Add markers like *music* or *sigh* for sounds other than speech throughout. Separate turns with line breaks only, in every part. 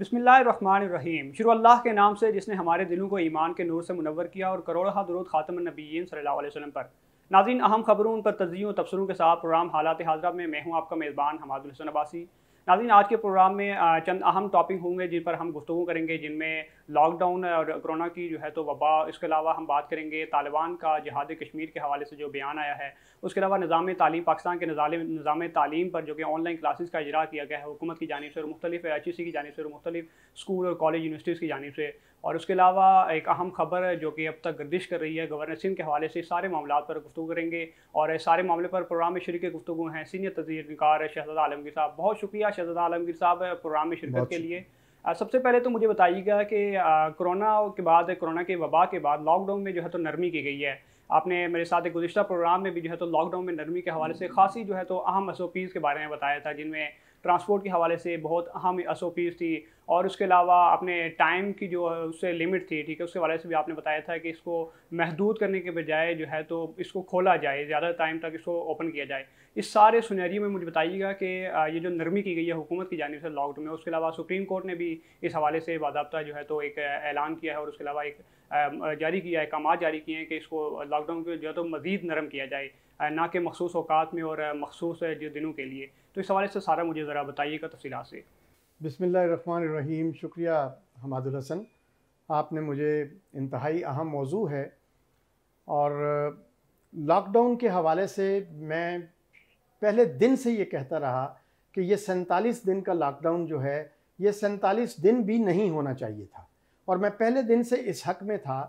बसमीम शुरू अल्लाह के नाम से जिसने हमारे दिलों को ईमान के नूर से मुनवर किया और हाँ दरुद ख़ातम नबीन वसल्लम पर नाजिन अहम खबरों उन पर तजियों तबसरों के साथ प्रोग्राम हालात हाजरा में मैं हूँ आपका मेज़बान हमादुल हसन अबासी आज के प्रोग्राम में चंद अहम टॉपिक होंगे जिन पर हम गुफ्तु करेंगे जिनमें लॉकडाउन और कोरोना की जो है तो वबा इसके अलावा हम बात करेंगे तालिबान का जहाद कश्मीर के हवाले से जो बयान आया है उसके अलावा निज़ाम तालीम पाकिस्तान के निज़ाम तालीम पर जो कि ऑनलाइन क्लासेस का इजरा किया गया है हुकूमत की जानब से और मुख्तलिफ एच ई सी की जानब से और मुख्तलिफ स्कूल और कॉलेज यूनिवर्सिटीज़ की जानब से और उसके अलावा एक अहम खबर जो कि अब तक गर्दिश कर रही है गवर्नर सिंह के हवाले से सारे मामला पर गुफ्तु करेंगे और सारे मामले पर प्रोग्राम में शरीक गुफ्तु हैं सीनियर तजीरकार शहजादा आलमगीर साहब बहुत शुक्रिया शहजादा आलमगीर साहब प्रोग्राम में शिरकत के लिए सबसे पहले तो मुझे बताइएगा कि कोरोना के बाद कोरोना के वबा के बाद लॉकडाउन में जो है तो नरमी की गई है आपने मेरे साथ एक गुजशत प्रोग्राम में भी जो है तो लॉकडाउन में नरमी के हवाले से खासी जो है तो अहम एस के बारे में बताया था जिनमें ट्रांसपोर्ट के हवाले से बहुत अहम एस थी और उसके अलावा आपने टाइम की जो है उससे लिमिट थी ठीक है उसके हवाले से भी आपने बताया था कि इसको महदूद करने के बजाय जो है तो इसको खोला जाए ज़्यादा टाइम तक इसको ओपन किया जाए इस सारे सुनहरी में मुझे बताइएगा कि ये जो नरमी की गई है हुकूमत की जानब से लॉकडाउन में उसके अलावा सुप्रीम कोर्ट ने भी इस हवाले से बाबा जो है तो एक ऐलान किया है और उसके अलावा एक जारी किया है अहकाम जारी किए हैं कि इसको लॉकडाउन को जो है तो मज़ीद नरम किया जाए ना कि मखसूस अवकात में और मखसूस दिनों के लिए तो इस हवाले से सारा मुझे ज़रा बताइएगा तफसीत से
बसमीम शुक्रिया हमादुल हसन आपने मुझे इंतहाई अहम मौजू है और लॉकडाउन के हवाले से मैं पहले दिन से ये कहता रहा कि ये सैंतालीस दिन का लॉकडाउन जो है ये सैंतालीस दिन भी नहीं होना चाहिए था और मैं पहले दिन से इस हक़ में था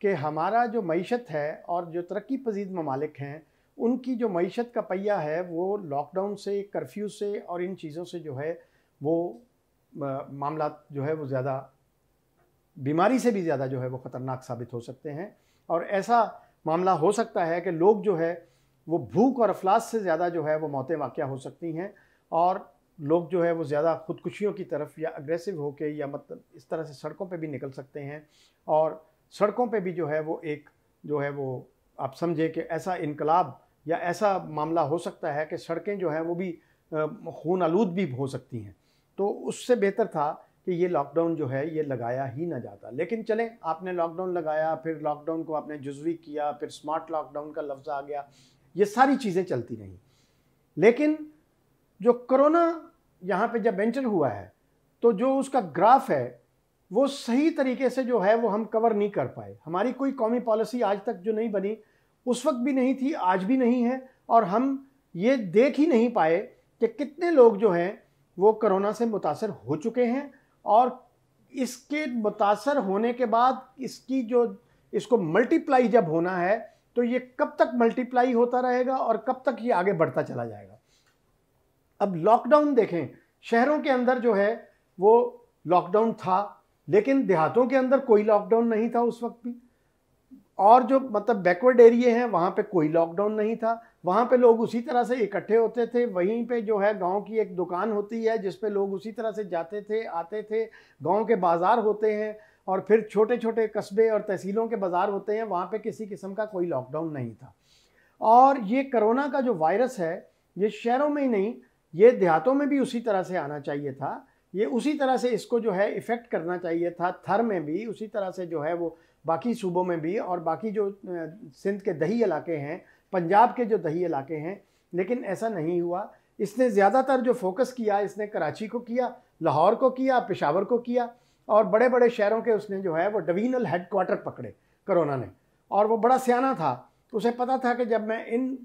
कि हमारा जो मीशत है और जो तरक्की पजीद ममालिक हैं उनकी जो मीशत का पहिया है वो लॉकडाउन से कर्फ्यू से और इन चीज़ों से जो है वो मामला जो है वो ज़्यादा बीमारी से भी ज़्यादा जो है वो ख़तरनाक साबित हो सकते हैं और ऐसा मामला हो सकता है कि लोग जो है वो भूख और अफलास से ज़्यादा जो है वो मौतें वाक़ हो सकती हैं और लोग जो है वो ज़्यादा ख़ुदकुशियों की तरफ या अग्रेसिव होके या मतलब इस तरह से सड़कों पे भी निकल सकते हैं और सड़कों पे भी जो है वो एक जो है वो आप समझे कि ऐसा इनकलाब या ऐसा मामला हो सकता है कि सड़कें जो हैं वो भी खून आलूद भी हो सकती हैं तो उससे बेहतर था कि ये लॉकडाउन जो है ये लगाया ही ना जाता लेकिन चलें आपने लॉकडाउन लगाया फिर लॉकडाउन को आपने जुजवी किया फिर स्मार्ट लॉकडाउन का लफ्ज़ आ गया ये सारी चीज़ें चलती रहीं लेकिन जो करोना यहाँ पे जब एंटर हुआ है तो जो उसका ग्राफ है वो सही तरीके से जो है वो हम कवर नहीं कर पाए हमारी कोई कौमी पॉलिसी आज तक जो नहीं बनी उस वक्त भी नहीं थी आज भी नहीं है और हम ये देख ही नहीं पाए कि कितने लोग जो हैं वो कोरोना से मुतासर हो चुके हैं और इसके मुतासर होने के बाद इसकी जो इसको मल्टीप्लाई जब होना है तो ये कब तक मल्टीप्लाई होता रहेगा और कब तक ये आगे बढ़ता चला जाएगा अब लॉकडाउन देखें शहरों के अंदर जो है वो लॉकडाउन था लेकिन देहातों के अंदर कोई लॉकडाउन नहीं था उस वक्त भी और जो मतलब बैकवर्ड एरिए हैं वहाँ पे कोई लॉकडाउन नहीं था वहाँ पे लोग उसी तरह से इकट्ठे होते थे वहीं पे जो है गांव की एक दुकान होती है जिसपे लोग उसी तरह से जाते थे आते थे गांव के बाज़ार होते हैं और फिर छोटे छोटे कस्बे और तहसीलों के बाज़ार होते हैं वहाँ पे किसी किस्म का कोई लॉकडाउन नहीं था और ये करोना का जो वायरस है ये शहरों में ही नहीं ये देहातों में भी उसी तरह से आना चाहिए था ये उसी तरह से इसको जो है इफ़ेक्ट करना चाहिए था थर में भी उसी तरह से जो है वो बाकी सूबों में भी और बाकी जो सिंध के दही इलाके हैं पंजाब के जो दही इलाके हैं लेकिन ऐसा नहीं हुआ इसने ज़्यादातर जो फोकस किया इसने कराची को किया लाहौर को किया पेशावर को किया और बड़े बड़े शहरों के उसने जो है वो डिवीनल हेड क्वार्टर पकड़े करोना ने और वो बड़ा सियाना था उसे पता था कि जब मैं इन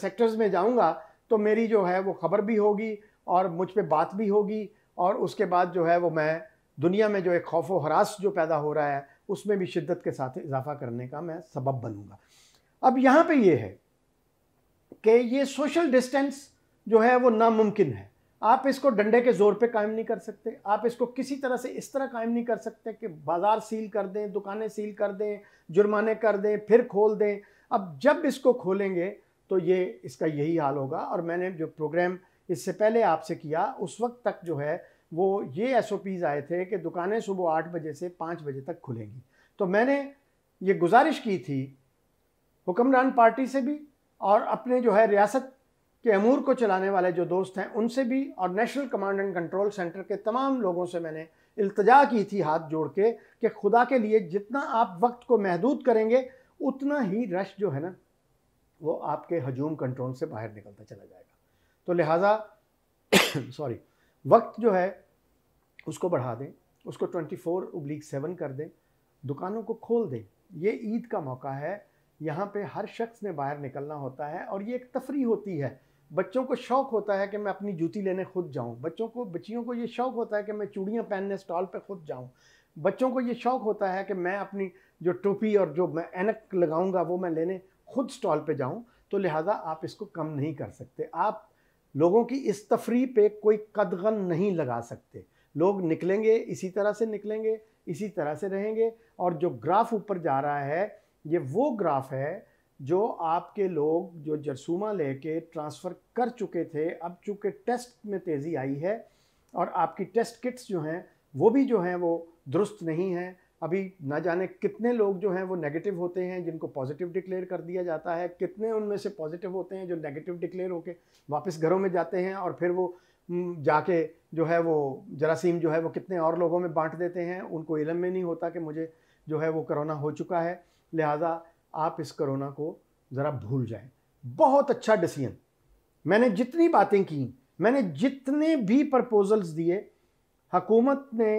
सेक्टर्स में जाऊंगा तो मेरी जो है वो खबर भी होगी और मुझ पर बात भी होगी और उसके बाद जो है वो मैं दुनिया में जो एक खौफ व हरास जो पैदा हो रहा है उसमें भी शिद्दत के साथ इजाफा करने का मैं सबब बनूंगा अब यहाँ पे ये है कि ये सोशल डिस्टेंस जो है वो नामुमकिन है आप इसको डंडे के ज़ोर पे कायम नहीं कर सकते आप इसको किसी तरह से इस तरह कायम नहीं कर सकते कि बाज़ार सील कर दें दुकानें सील कर दें जुर्माने कर दें फिर खोल दें अब जब इसको खोलेंगे तो ये इसका यही हाल होगा और मैंने जो प्रोग्राम इससे पहले आपसे किया उस वक्त तक जो है वो ये एस आए थे कि दुकानें सुबह आठ बजे से पाँच बजे तक खुलेंगी तो मैंने ये गुजारिश की थी हुक्मरान पार्टी से भी और अपने जो है रियासत के अमूर को चलाने वाले जो दोस्त हैं उनसे भी और national command and control centre के तमाम लोगों से मैंने इल्तजा की थी हाथ जोड़ के कि खुदा के लिए जितना आप वक्त को महदूद करेंगे उतना ही रश जो है ना वो आपके हजूम कंट्रोल से बाहर निकलता चला जाएगा तो लिहाजा *coughs* सॉरी वक्त जो है उसको बढ़ा दें उसको 24 फोर उब्लिक सेवन कर दें दुकानों को खोल दें ये ईद का मौका है यहाँ पे हर शख्स ने बाहर निकलना होता है और ये एक तफरी होती है बच्चों को शौक़ होता है कि मैं अपनी जूती लेने खुद जाऊँ बच्चों को बच्चियों को ये शौक़ होता है कि मैं चूड़ियाँ पहनने स्टॉल पर खुद जाऊँ बच्चों को ये शौक़ होता है कि मैं अपनी जो टोपी और जो मैं एनक लगाऊँगा वो मैं लेने खुद स्टॉल पर जाऊँ तो लिहाजा आप इसको कम नहीं कर सकते आप लोगों की इस तफरी पे कोई कदगन नहीं लगा सकते लोग निकलेंगे इसी तरह से निकलेंगे इसी तरह से रहेंगे और जो ग्राफ ऊपर जा रहा है ये वो ग्राफ है जो आपके लोग जो जरसूमा लेके ट्रांसफ़र कर चुके थे अब चूँकि टेस्ट में तेज़ी आई है और आपकी टेस्ट किट्स जो हैं वो भी जो हैं वो दुरुस्त नहीं हैं अभी ना जाने कितने लोग जो हैं वो नेगेटिव होते हैं जिनको पॉजिटिव डिक्लेयर कर दिया जाता है कितने उनमें से पॉजिटिव होते हैं जो नेगेटिव डिक्लेयर होकर वापस घरों में जाते हैं और फिर वो जाके जो है वो जरासीम जो है वो कितने और लोगों में बांट देते हैं उनको इलम में नहीं होता कि मुझे जो है वो करोना हो चुका है लिहाजा आप इस करोना को ज़रा भूल जाएं बहुत अच्छा डिसीजन मैंने जितनी बातें की मैंने जितने भी प्रपोजल्स दिए हकूमत ने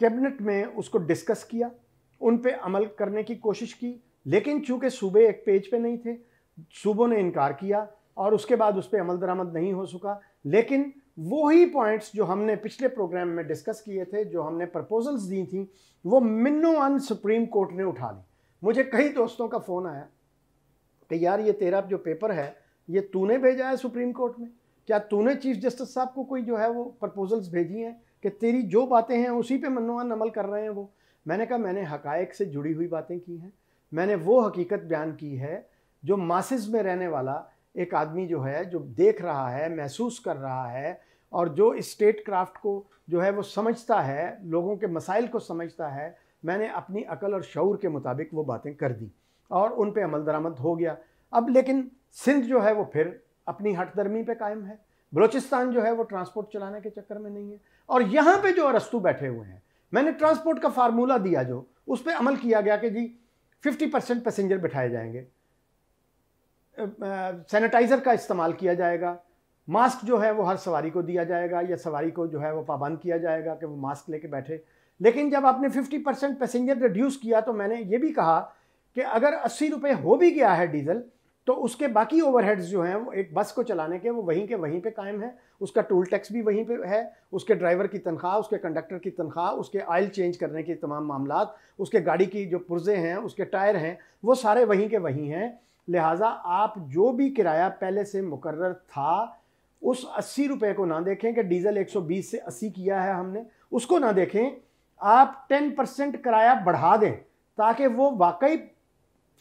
कैबिनेट में उसको डिस्कस किया उन पे अमल करने की कोशिश की लेकिन चूंकि सूबे एक पेज पे नहीं थे सूबों ने इनकार किया और उसके बाद उस पर अमल दरामद नहीं हो सका लेकिन वही पॉइंट्स जो हमने पिछले प्रोग्राम में डिस्कस किए थे जो हमने प्रपोजल्स दी थी वो मिनो अन सुप्रीम कोर्ट ने उठा ली मुझे कई दोस्तों का फ़ोन आया कि यार ये तेरा जो पेपर है ये तूने भेजा है सुप्रीम कोर्ट में क्या तूने चीफ जस्टिस साहब को कोई जो है वो प्रपोजल्स भेजी हैं कि तेरी जो बातें हैं उसी पे मनोमान अमल कर रहे हैं वो मैंने कहा मैंने हकायक से जुड़ी हुई बातें की हैं मैंने वो हकीकत बयान की है जो मासिस में रहने वाला एक आदमी जो है जो देख रहा है महसूस कर रहा है और जो स्टेट क्राफ्ट को जो है वो समझता है लोगों के मसाइल को समझता है मैंने अपनी अकल और शौर के मुताबिक वो बातें कर दी और उन पर अमल दरामद हो गया अब लेकिन सिंध जो है वो फिर अपनी हटदर्मी पे कायम है बलोचिस्तान जो है वो ट्रांसपोर्ट चलाने के चक्कर में नहीं है और यहाँ पे जो अरस्तु बैठे हुए हैं मैंने ट्रांसपोर्ट का फार्मूला दिया जो उस पर अमल किया गया कि जी 50 परसेंट पैसेंजर बैठाए जाएंगे सैनिटाइज़र का इस्तेमाल किया जाएगा मास्क जो है वो हर सवारी को दिया जाएगा या सवारी को जो है वो पाबंद किया जाएगा कि वो मास्क लेके बैठे लेकिन जब आपने 50 परसेंट पैसेंजर रिड्यूस किया तो मैंने ये भी कहा कि अगर अस्सी रुपये हो भी गया है डीजल तो उसके बाकी ओवरहेड्स जो हैं वो एक बस को चलाने के वो वहीं के वहीं पे कायम है उसका टोल टैक्स भी वहीं पे है उसके ड्राइवर की तनख्वाह उसके कंडक्टर की तनख्वाह उसके आयल चेंज करने के तमाम मामला उसके गाड़ी की जो पुर्जे हैं उसके टायर हैं वो सारे वहीं के वहीं हैं लिहाजा आप जो भी किराया पहले से मुकर था उस अस्सी रुपये को ना देखें कि डीजल एक से अस्सी किया है हमने उसको ना देखें आप टेन परसेंट किराया बढ़ा दें ताकि वो वाकई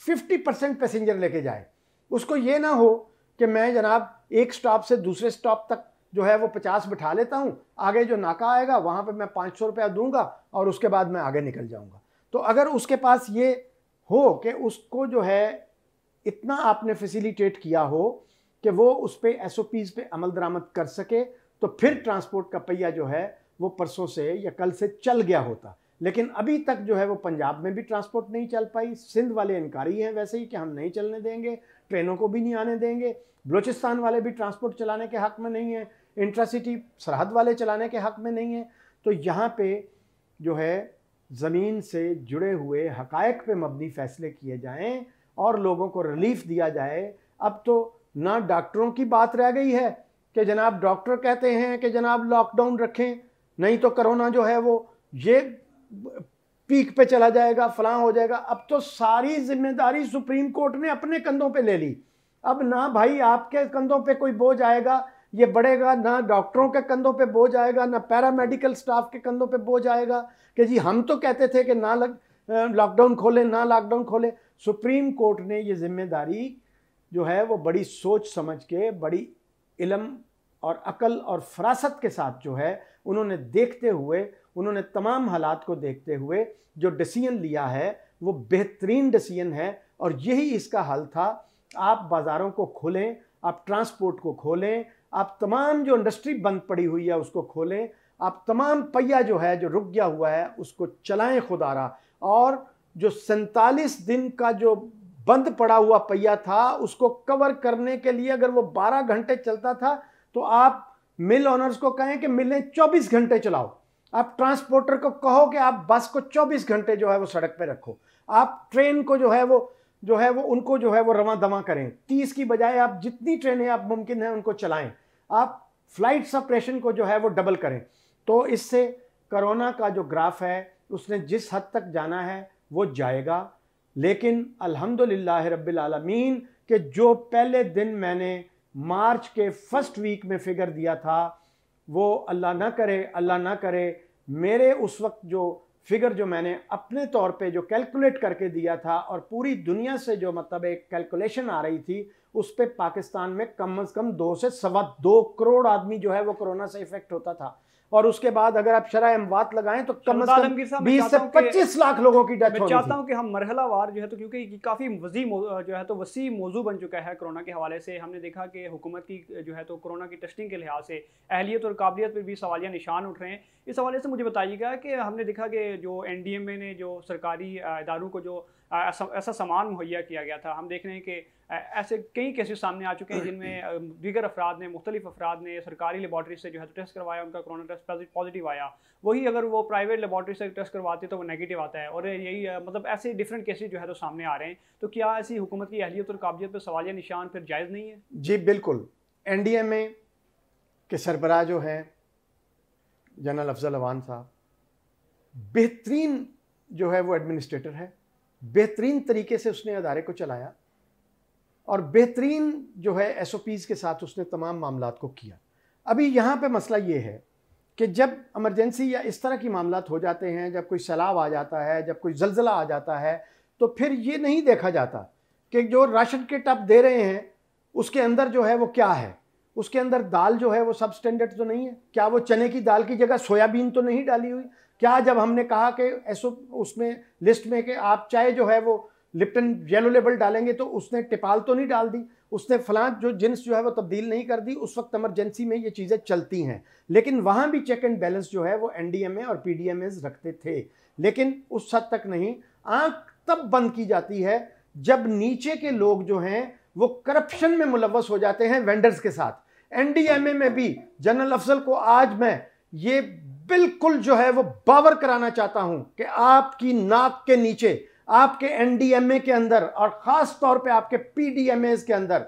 फिफ्टी परसेंट पैसेंजर लेके जाए उसको ये ना हो कि मैं जनाब एक स्टॉप से दूसरे स्टॉप तक जो है वो पचास बिठा लेता हूँ आगे जो नाका आएगा वहाँ पर मैं पाँच सौ रुपया दूँगा और उसके बाद मैं आगे निकल जाऊँगा तो अगर उसके पास ये हो कि उसको जो है इतना आपने फैसिलिटेट किया हो कि वो उस पर एस ओ पीज़ पर अमल दरामद कर सके तो फिर ट्रांसपोर्ट का पहिया जो है वो परसों से या कल से चल गया होता लेकिन अभी तक जो है वो पंजाब में भी ट्रांसपोर्ट नहीं चल पाई सिंध वाले इनकारी हैं वैसे ही कि हम नहीं चलने देंगे ट्रेनों को भी नहीं आने देंगे बलूचिस्तान वाले भी ट्रांसपोर्ट चलाने के हक़ में नहीं है इंट्रासिटी सरहद वाले चलाने के हक़ में नहीं है तो यहाँ पे जो है ज़मीन से जुड़े हुए हकायक पे मबनी फ़ैसले किए जाएं और लोगों को रिलीफ दिया जाए अब तो ना डॉक्टरों की बात रह गई है कि जनाब डॉक्टर कहते हैं कि जनाब लॉकडाउन रखें नहीं तो करोना जो है वो ये पीक पे चला जाएगा फलां हो जाएगा अब तो सारी जिम्मेदारी सुप्रीम कोर्ट ने अपने कंधों पे ले ली अब ना भाई आपके कंधों पे कोई बोझ आएगा ये बढ़ेगा ना डॉक्टरों के कंधों पे बोझ आएगा ना पैरामेडिकल स्टाफ के कंधों पे बोझ आएगा कि जी हम तो कहते थे कि ना लग लॉकडाउन खोलें ना लॉकडाउन खोलें सुप्रीम कोर्ट ने ये जिम्मेदारी जो है वो बड़ी सोच समझ के बड़ी इलम और अकल और फरासत के साथ जो है उन्होंने देखते हुए उन्होंने तमाम हालात को देखते हुए जो डिसीजन लिया है वो बेहतरीन डिसीजन है और यही इसका हल था आप बाज़ारों को खोलें आप ट्रांसपोर्ट को खोलें आप तमाम जो इंडस्ट्री बंद पड़ी हुई है उसको खोलें आप तमाम पहिया जो है जो रुक गया हुआ है उसको चलाएं खुदारा और जो सैंतालीस दिन का जो बंद पड़ा हुआ पहिया था उसको कवर करने के लिए अगर वो 12 घंटे चलता था तो आप मिल ऑनर्स को कहें कि मिलें 24 घंटे चलाओ आप ट्रांसपोर्टर को कहो कि आप बस को 24 घंटे जो है वो सड़क पे रखो आप ट्रेन को जो है वो जो है वो उनको जो है वो रवा दवा करें तीस की बजाय आप जितनी ट्रेनें आप मुमकिन है उनको चलाएं आप फ्लाइट सप्रेशन को जो है वो डबल करें तो इससे करोना का जो ग्राफ है उसने जिस हद तक जाना है वो जाएगा लेकिन अल्हम्दुलिल्लाह रब्बिल के जो पहले दिन मैंने मार्च के फर्स्ट वीक में फिगर दिया था वो अल्लाह ना करे अल्लाह ना करे मेरे उस वक्त जो फिगर जो मैंने अपने तौर पे जो कैलकुलेट करके दिया था और पूरी दुनिया से जो मतलब एक कैलकुलेशन आ रही थी उस पर पाकिस्तान में कम अज़ कम दो से सवा दो करोड़ आदमी जो है वो कोरोना से इफ़ेक्ट होता था और उसके बाद अगर आप शराय अमवात लगाएं तो कम से कम बीस से पच्चीस लाख लोगों की डेथ मैं चाहता हूँ
कि हम मरहला वार जो है तो क्योंकि काफ़ी वसी जो है तो वसी मौजू बन चुका है कोरोना के हवाले से हमने देखा कि हुकूमत की जो है तो कोरोना की टेस्टिंग के लिहाज से अहलियत और काबिलियत पर भी सवालिया निशान उठ रहे हैं इस हवाले से मुझे बताइएगा कि हमने देखा कि जो एन डी एम ए ने जो सरकारी इदारों को जो ऐसा सामान मुहैया किया गया था हम देख रहे हैं कि ऐसे कई केसेस सामने आ चुके हैं जिनमें दीगर अफराद ने मुख्तलिफ अफराद ने सरकारी लेबॉर्ट्री से जो है टेस्ट करवाया उनका कोरोना टेस्ट पॉजिटिव आया वही अगर वो प्राइवेट लेबॉर्ट्री से टेस्ट करवाते तो वो नेगेटिव आता है और यही मतलब ऐसे डिफरेंट केसेज जो है तो सामने आ रहे हैं तो क्या ऐसी हुकूमत की अहलियत और काबिलियत पर सवालिया निशान फिर जायज़ नहीं है
जी बिल्कुल एन डी एम ए के सरबराह जो है जनरल अफजल अवान साहब बेहतरीन जो है वो एडमिनिस्ट्रेटर है बेहतरीन तरीके से उसने अदारे को चलाया और बेहतरीन जो है एस के साथ उसने तमाम मामला को किया अभी यहाँ पर मसला ये है कि जब एमरजेंसी या इस तरह की मामला हो जाते हैं जब कोई सैलाब आ जाता है जब कोई जलजिला आ जाता है तो फिर ये नहीं देखा जाता कि जो राशन के टप दे रहे हैं उसके अंदर जो है वो क्या है उसके अंदर दाल जो है वो सब स्टैंडर्ड तो नहीं है क्या वो चने की दाल की जगह सोयाबीन तो नहीं डाली हुई क्या जब हमने कहा कि ऐसो उसमें लिस्ट में कि आप चाय जो है वो लिप्टन येलो लेबल डालेंगे तो उसने टिपाल तो नहीं डाल दी उसने फलां जो जिन्स जो है वो तब्दील नहीं कर दी उस वक्त एमरजेंसी में ये चीज़ें चलती हैं लेकिन वहाँ भी चेक एंड बैलेंस जो है वो एन और पी रखते थे लेकिन उस हद तक नहीं आँख तब बंद की जाती है जब नीचे के लोग जो हैं वो करप्शन में मुलवस हो जाते हैं वेंडर्स के साथ एनडीएमए में भी जनरल अफजल को आज मैं ये बिल्कुल जो है वो बावर कराना चाहता हूं कि आपकी नाक के नीचे आपके एनडीएमए के अंदर और ख़ास तौर पे आपके पीडीएमए के अंदर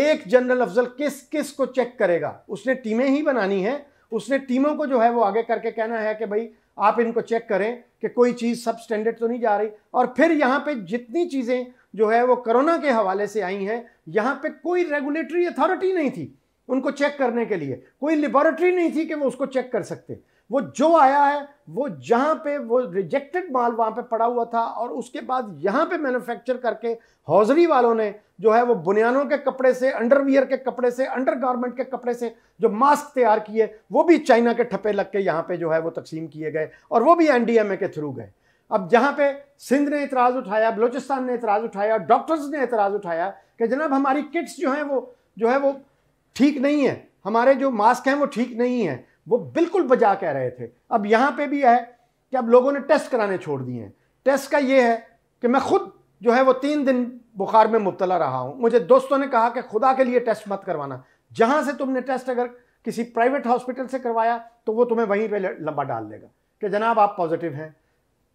एक जनरल अफजल किस किस को चेक करेगा उसने टीमें ही बनानी है उसने टीमों को जो है वो आगे करके कहना है कि भाई आप इनको चेक करें कि कोई चीज़ सब स्टैंडर्ड तो नहीं जा रही और फिर यहां पे जितनी चीज़ें जो है वो कोरोना के हवाले से आई हैं यहां पे कोई रेगुलेटरी अथॉरिटी नहीं थी उनको चेक करने के लिए कोई लेबॉरेटरी नहीं थी कि वो उसको चेक कर सकते वो जो आया है वो जहाँ पे वो रिजेक्टेड माल वहाँ पे पड़ा हुआ था और उसके बाद यहाँ पे मैन्युफैक्चर करके हौजरी वालों ने जो है वो बुनियानों के कपड़े से अंडरवियर के कपड़े से अंडर गारमेंट के कपड़े से जो मास्क तैयार किए वो भी चाइना के ठप्पे लग के यहाँ पे जो है वो तकसीम किए गए और वो भी एन के थ्रू गए अब जहाँ पे सिंध ने इतराज़ उठाया बलोचिस्तान ने इतराज़ उठाया डॉक्टर्स ने इतराज़ उठाया कि जनाब हमारी किट्स जो हैं वो जो है वो ठीक नहीं है हमारे जो मास्क हैं वो ठीक नहीं है वो बिल्कुल बजा कह रहे थे अब यहां पे भी है कि अब लोगों ने टेस्ट कराने छोड़ दिए हैं टेस्ट का ये है कि मैं खुद जो है वो तीन दिन बुखार में मुबतला रहा हूं मुझे दोस्तों ने कहा कि खुदा के लिए टेस्ट मत करवाना जहां से तुमने टेस्ट अगर किसी प्राइवेट हॉस्पिटल से करवाया तो वो तुम्हें वहीं पर लंबा डाल देगा कि जनाब आप पॉजिटिव हैं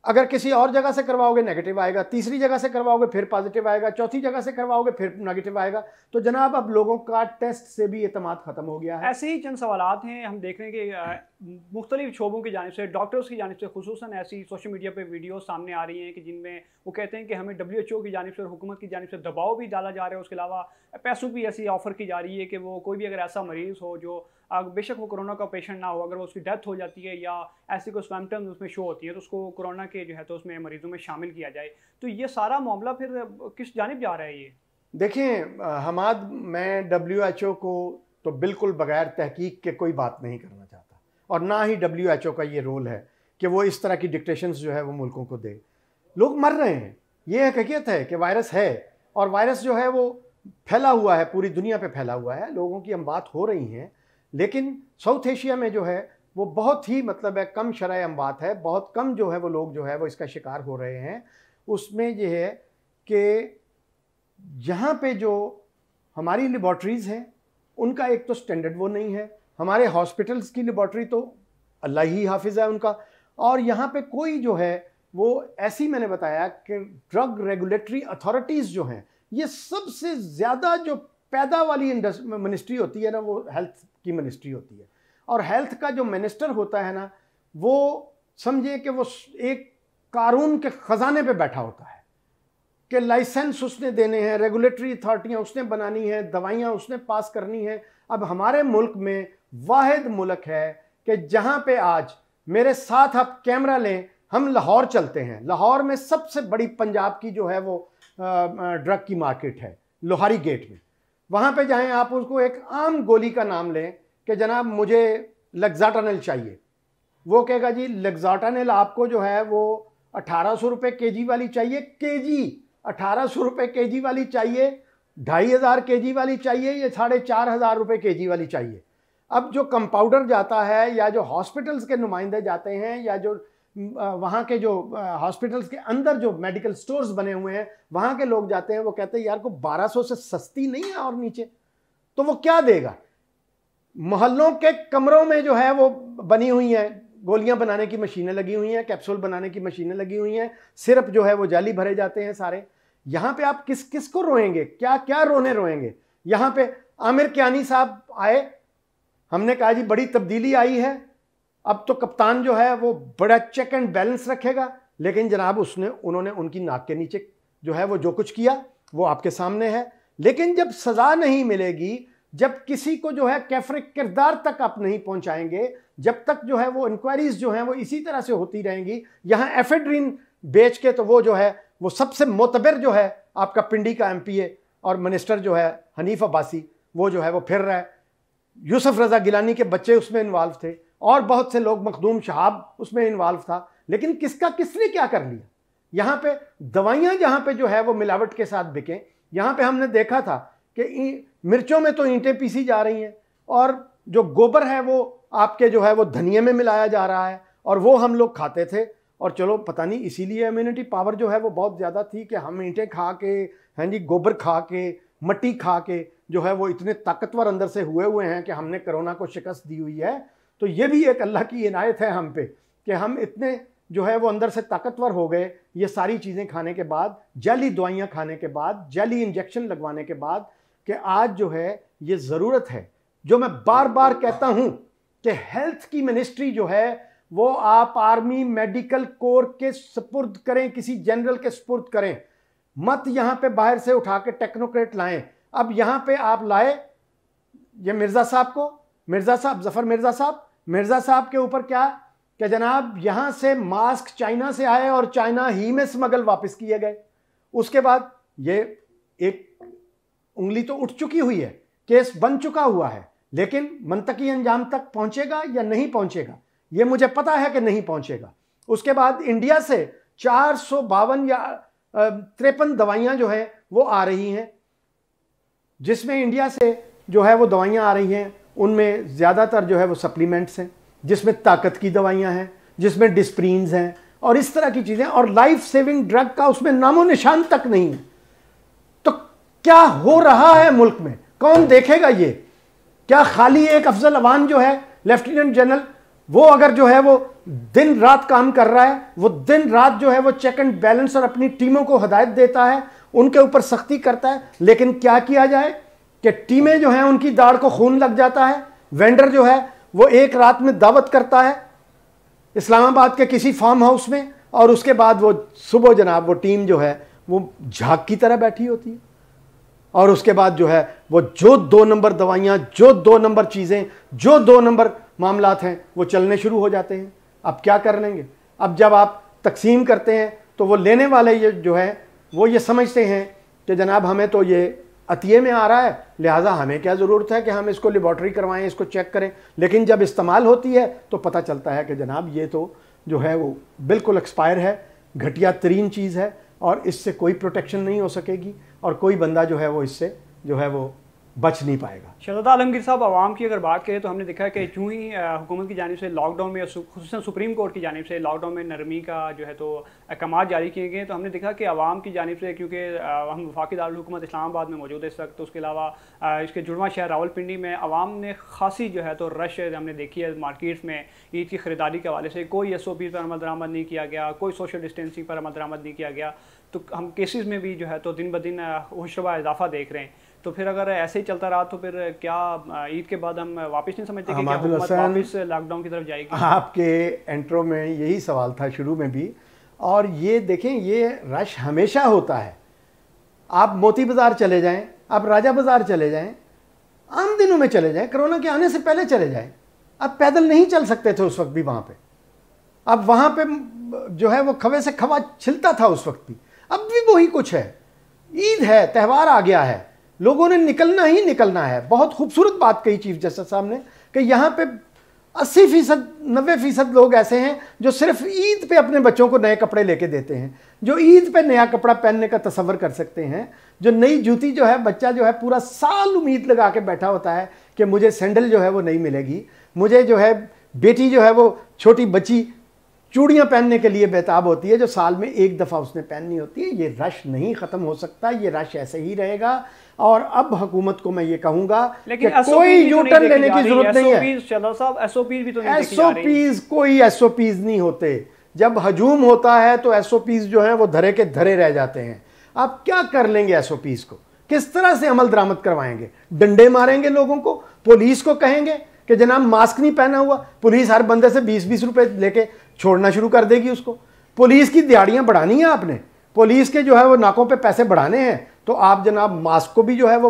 अगर किसी और जगह से करवाओगे नेगेटिव आएगा तीसरी जगह से करवाओगे फिर पॉजिटिव आएगा चौथी जगह से करवाओगे फिर नेगेटिव आएगा तो जनाब अब लोगों का टेस्ट से भी अतमाद ख़त्म हो गया है
ऐसे ही चंद सवाल हैं हम देख रहे हैं कि मुख्तलिफ शोबों की जानब से डॉक्टर्स की जानब से खसूस ऐसी सोशल मीडिया पर वीडियो सामने आ रही हैं कि जिनमें वो कहते हैं कि हमें डब्ल्यू एच ओ की जानब से और हुकूमत की जानब से दबाव भी डाला जा रहा है उसके अलावा पैसों की ऐसी ऑफर की जा रही है कि वो कोई भी अगर ऐसा मरीज़ हो जो बेशक वो कोरोना का पेशेंट ना हो अगर उसकी डेथ हो जाती है या ऐसी कोई सिम्टम्स उसमें शो होती है तो उसको कोरोना के जो है तो उसमें मरीजों में शामिल किया जाए तो ये सारा मामला फिर किस जानब जा रहा है ये
देखें हमाद मैं डब्ल्यू एच ओ को तो बिल्कुल बगैर तहकीक के कोई बात नहीं करना चाहता और ना ही डब्ल्यू एच ओ का ये रोल है कि वो इस तरह की डिक्टेशन जो है वो मुल्कों को दे लोग मर रहे हैं ये हकीकत है कि वायरस है और वायरस जो है वो फैला हुआ है पूरी दुनिया पे फैला हुआ है लोगों की हम बात हो रही हैं लेकिन साउथ एशिया में जो है वो बहुत ही मतलब है कम शराय अमवात है बहुत कम जो है वो लोग जो है वो इसका शिकार हो रहे हैं उसमें यह है कि यहाँ पे जो हमारी लेबॉटरीज़ हैं उनका एक तो स्टैंडर्ड वो नहीं है हमारे हॉस्पिटल्स की लेबॉटरी तो अल्लाह ही हाफिज़ है उनका और यहाँ पे कोई जो है वो ऐसी मैंने बताया कि ड्रग रेगुलेटरी अथॉरिटीज़ जो हैं ये सबसे ज़्यादा जो पैदा वाली मिनिस्ट्री होती है ना वो हेल्थ की मिनिस्ट्री होती है और हेल्थ का जो मिनिस्टर होता है ना वो समझिए कि वो एक कानून के ख़जाने पे बैठा होता है कि लाइसेंस उसने देने हैं रेगुलेटरी अथॉरिटियाँ उसने बनानी हैं दवाइयाँ उसने पास करनी हैं अब हमारे मुल्क में वाद मुल्क है कि जहाँ पे आज मेरे साथ आप कैमरा लें हम लाहौर चलते हैं लाहौर में सबसे बड़ी पंजाब की जो है वो ड्रग की मार्केट है लोहारी गेट में वहाँ पे जाएं आप उसको एक आम गोली का नाम लें कि जनाब मुझे लग्जाटानल चाहिए वो कहेगा जी लग्जाटानल आपको जो है वो अठारह सौ रुपये के जी वाली चाहिए के जी अठारह सौ रुपये के जी वाली चाहिए ढाई हज़ार के जी वाली चाहिए या साढ़े चार हज़ार रुपये के जी वाली चाहिए अब जो कंपाउडर जाता है या जो हॉस्पिटल्स के नुमाइंदे जाते हैं या जो वहाँ के जो हॉस्पिटल्स के अंदर जो मेडिकल स्टोर्स बने हुए हैं वहाँ के लोग जाते हैं वो कहते हैं यार को 1200 से सस्ती नहीं है और नीचे तो वो क्या देगा मोहल्लों के कमरों में जो है वो बनी हुई हैं गोलियां बनाने की मशीनें लगी हुई हैं कैप्सूल बनाने की मशीनें लगी हुई हैं सिर्प जो है वो जाली भरे जाते हैं सारे यहाँ पे आप किस किस को रोएंगे क्या क्या रोने रोएंगे यहाँ पे आमिर क्यानी साहब आए हमने कहा जी बड़ी तब्दीली आई है अब तो कप्तान जो है वो बड़ा चेक एंड बैलेंस रखेगा लेकिन जनाब उसने उन्होंने उनकी नाक के नीचे जो है वो जो कुछ किया वो आपके सामने है लेकिन जब सज़ा नहीं मिलेगी जब किसी को जो है कैफर किरदार तक आप नहीं पहुंचाएंगे जब तक जो है वो इंक्वायरीज जो हैं वो इसी तरह से होती रहेंगी यहाँ एफेड्रीन बेच के तो वो जो है वो सबसे मोतबर जो है आपका पिंडी का एम और मिनिस्टर जो है हनीफ अब्बासी वो जो है वो फिर रहा है यूसुफ रज़ा गिलानी के बच्चे उसमें इन्वॉल्व थे और बहुत से लोग मखदूम शहाब उसमें इन्वॉल्व था लेकिन किसका किसने क्या कर लिया यहाँ पे दवाइयाँ जहाँ पे जो है वो मिलावट के साथ बिकें यहाँ पे हमने देखा था कि मिर्चों में तो ईंटें पीसी जा रही हैं और जो गोबर है वो आपके जो है वो धनिए में मिलाया जा रहा है और वो हम लोग खाते थे और चलो पता नहीं इसीलिए इम्यूनिटी पावर जो है वो बहुत ज़्यादा थी कि हम ईंटें खा के हैं जी गोबर खा के मट्टी खा के जो है वो इतने ताकतवर अंदर से हुए हुए हैं कि हमने कोरोना को शिकस्त दी हुई है तो ये भी एक अल्लाह की इनायत है हम पे कि हम इतने जो है वो अंदर से ताकतवर हो गए ये सारी चीज़ें खाने के बाद जैली दवाइयाँ खाने के बाद जैली इंजेक्शन लगवाने के बाद कि आज जो है ये ज़रूरत है जो मैं बार बार कहता हूँ कि हेल्थ की मिनिस्ट्री जो है वो आप आर्मी मेडिकल कोर के सपुर्द करें किसी जनरल के सपुर्द करें मत यहाँ पे बाहर से उठा के टेक्नोक्रेट लाएं अब यहाँ पे आप लाए ये मिर्ज़ा साहब को मिर्ज़ा साहब जफ़र मिर्ज़ा साहब मिर्ज़ा साहब के ऊपर क्या कि जनाब यहाँ से मास्क चाइना से आए और चाइना ही में स्मगल वापस किए गए उसके बाद ये एक उंगली तो उठ चुकी हुई है केस बन चुका हुआ है लेकिन मंतकी अंजाम तक पहुँचेगा या नहीं पहुँचेगा ये मुझे पता है कि नहीं पहुँचेगा उसके बाद इंडिया से चार सौ बावन या तिरपन दवाइयाँ जो है वो आ रही हैं जिसमें इंडिया से जो है वो दवाइयाँ आ रही हैं उनमें ज़्यादातर जो है वो सप्लीमेंट्स हैं जिसमें ताकत की दवाइयाँ हैं जिसमें डिस्प्रीनस हैं और इस तरह की चीज़ें और लाइफ सेविंग ड्रग का उसमें नामो निशान तक नहीं है तो क्या हो रहा है मुल्क में कौन देखेगा ये क्या खाली एक अफजल अवान जो है लेफ्टिनेंट जनरल वो अगर जो है वो दिन रात काम कर रहा है वो दिन रात जो है वो चेक एंड बैलेंस और अपनी टीमों को हदायत देता है उनके ऊपर सख्ती करता है लेकिन क्या किया जाए कि टीमें जो हैं उनकी दाढ़ को खून लग जाता है वेंडर जो है वो एक रात में दावत करता है इस्लामाबाद के किसी फार्म हाउस में और उसके बाद वो सुबह जनाब वो टीम जो है वो झाग की तरह बैठी होती है और उसके बाद जो है वो जो दो नंबर दवाइयाँ जो दो नंबर चीज़ें जो दो नंबर मामला हैं वो चलने शुरू हो जाते हैं अब क्या कर लेंगे अब जब आप तकसीम करते हैं तो वो लेने वाले ये जो है वो ये समझते हैं कि जनाब हमें तो ये अतीय में आ रहा है लिहाजा हमें क्या ज़रूरत है कि हम इसको लेबॉर्ट्री करवाएं इसको चेक करें लेकिन जब इस्तेमाल होती है तो पता चलता है कि जनाब ये तो जो है वो बिल्कुल एक्सपायर है घटिया तरीन चीज़ है और इससे कोई प्रोटेक्शन नहीं हो सकेगी और कोई बंदा जो है वो इससे जो है वो बच नहीं पाएगा
शरदा आलमगीर साहब आवाम की अगर बात करें तो हमने देखा कि चूँ ही हुकूमत की जानब से लॉकडाउन में खूस सुप्रीम कोर्ट की जानब से लॉकडाउन में नरमी का जो है तो अहकाम जारी किए गए तो हमने देखा कि आवाम की जानब से क्योंकि हम वफाकी दारकूमत इस्लामाबाद में मौजूद है इस वक्त तो उसके अलावा इसके जुड़वा शहर रावलपिंडी में आवाम ने खासी जो है तो रश हमने देखी है मार्केट्स में ईद की खरीदारी के हवाले से कोई एस ओ पी पर अमल दरामद नहीं किया गया कोई सोशल डिस्टेंसिंग पर अमल दरामद नहीं किया गया तो हम केसेस में भी जो है तो दिन ब दिन होशरबा इजाफा देख रहे हैं तो फिर अगर ऐसे ही चलता रहा तो फिर क्या ईद के बाद हम वापस नहीं समझते कि क्या वापस लॉकडाउन की तरफ जाएगी आपके
एंट्रो में यही सवाल था शुरू में भी और ये देखें ये रश हमेशा होता है आप मोती बाज़ार चले जाएं आप राजा बाज़ार चले जाएं आम दिनों में चले जाएं कोरोना के आने से पहले चले जाएं आप पैदल नहीं चल सकते थे उस वक्त भी वहाँ पे अब वहाँ पे जो है वो खवे से खवा छिलता था उस वक्त भी अब भी वही कुछ है ईद है त्यौहार आ गया है लोगों ने निकलना ही निकलना है बहुत खूबसूरत बात कही चीफ जस्टिस साहब ने कि यहाँ पे अस्सी फीसद नब्बे फीसद लोग ऐसे हैं जो सिर्फ ईद पे अपने बच्चों को नए कपड़े लेके देते हैं जो ईद पे नया कपड़ा पहनने का तस्वर कर सकते हैं जो नई जूती जो है बच्चा जो है पूरा साल उम्मीद लगा के बैठा होता है कि मुझे सैंडल जो है वो नहीं मिलेगी मुझे जो है बेटी जो है वो छोटी बच्ची चूड़ियाँ पहनने के लिए बेताब होती है जो साल में एक दफ़ा उसने पहननी होती है ये रश नहीं ख़त्म हो सकता ये रश ऐसे ही रहेगा और अब हुकूमत को मैं ये कहूँगा लेकिन कोई यूटर्न तो लेने की जरूरत नहीं है
एस साहब पीज भी तो
ओ कोई नहीं होते जब हजूम होता है तो एस ओ पीज जो है वो धरे के धरे रह जाते हैं आप क्या कर लेंगे एस ओ पीज को किस तरह से अमल दरामद करवाएंगे डंडे मारेंगे लोगों को पुलिस को कहेंगे कि जनाब मास्क नहीं पहना हुआ पुलिस हर बंदे से बीस बीस रुपए लेके छोड़ना शुरू कर देगी उसको पुलिस की दिहाड़ियाँ बढ़ानी हैं आपने पुलिस के जो है वो नाकों पे पैसे बढ़ाने हैं तो आप जनाब मास्क को भी जो है वो